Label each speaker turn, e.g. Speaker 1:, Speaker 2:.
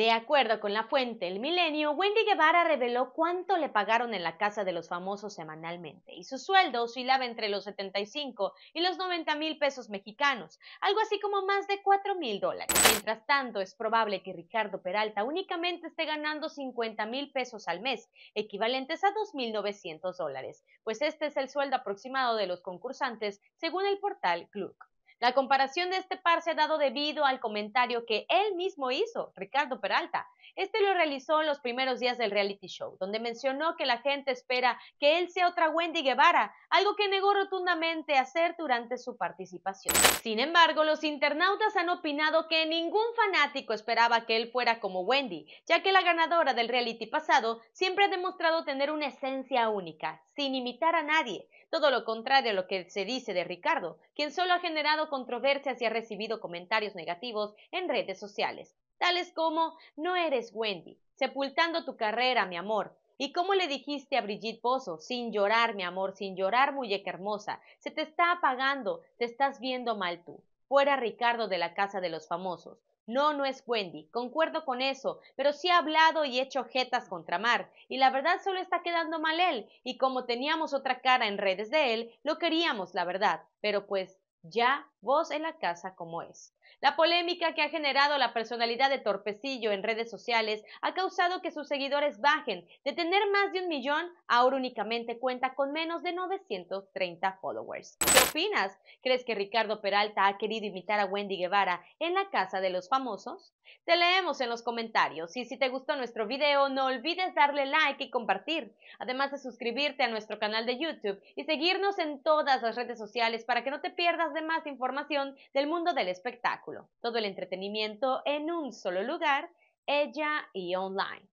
Speaker 1: De acuerdo con la fuente El Milenio, Wendy Guevara reveló cuánto le pagaron en la casa de los famosos semanalmente y su sueldo oscilaba entre los 75 y los 90 mil pesos mexicanos, algo así como más de 4 mil dólares. Mientras tanto, es probable que Ricardo Peralta únicamente esté ganando 50 mil pesos al mes, equivalentes a 2.900 dólares, pues este es el sueldo aproximado de los concursantes según el portal Club. La comparación de este par se ha dado debido al comentario que él mismo hizo, Ricardo Peralta. Este lo realizó en los primeros días del reality show, donde mencionó que la gente espera que él sea otra Wendy Guevara, algo que negó rotundamente hacer durante su participación. Sin embargo, los internautas han opinado que ningún fanático esperaba que él fuera como Wendy, ya que la ganadora del reality pasado siempre ha demostrado tener una esencia única, sin imitar a nadie. Todo lo contrario a lo que se dice de Ricardo, quien solo ha generado controversias y ha recibido comentarios negativos en redes sociales, tales como No eres Wendy, sepultando tu carrera, mi amor. ¿Y cómo le dijiste a Brigitte Pozo, Sin llorar, mi amor, sin llorar, muñeca hermosa. Se te está apagando, te estás viendo mal tú. Fuera Ricardo de la casa de los famosos. No, no es Wendy, concuerdo con eso, pero sí ha hablado y hecho jetas contra Mar, y la verdad solo está quedando mal él, y como teníamos otra cara en redes de él, lo queríamos, la verdad, pero pues ya vos en la casa como es. La polémica que ha generado la personalidad de Torpecillo en redes sociales ha causado que sus seguidores bajen. De tener más de un millón, ahora únicamente cuenta con menos de 930 followers. ¿Qué opinas? ¿Crees que Ricardo Peralta ha querido imitar a Wendy Guevara en la casa de los famosos? Te leemos en los comentarios y si te gustó nuestro video no olvides darle like y compartir, además de suscribirte a nuestro canal de YouTube y seguirnos en todas las redes sociales para que no te pierdas de más información del mundo del espectáculo. Todo el entretenimiento en un solo lugar, ella y online.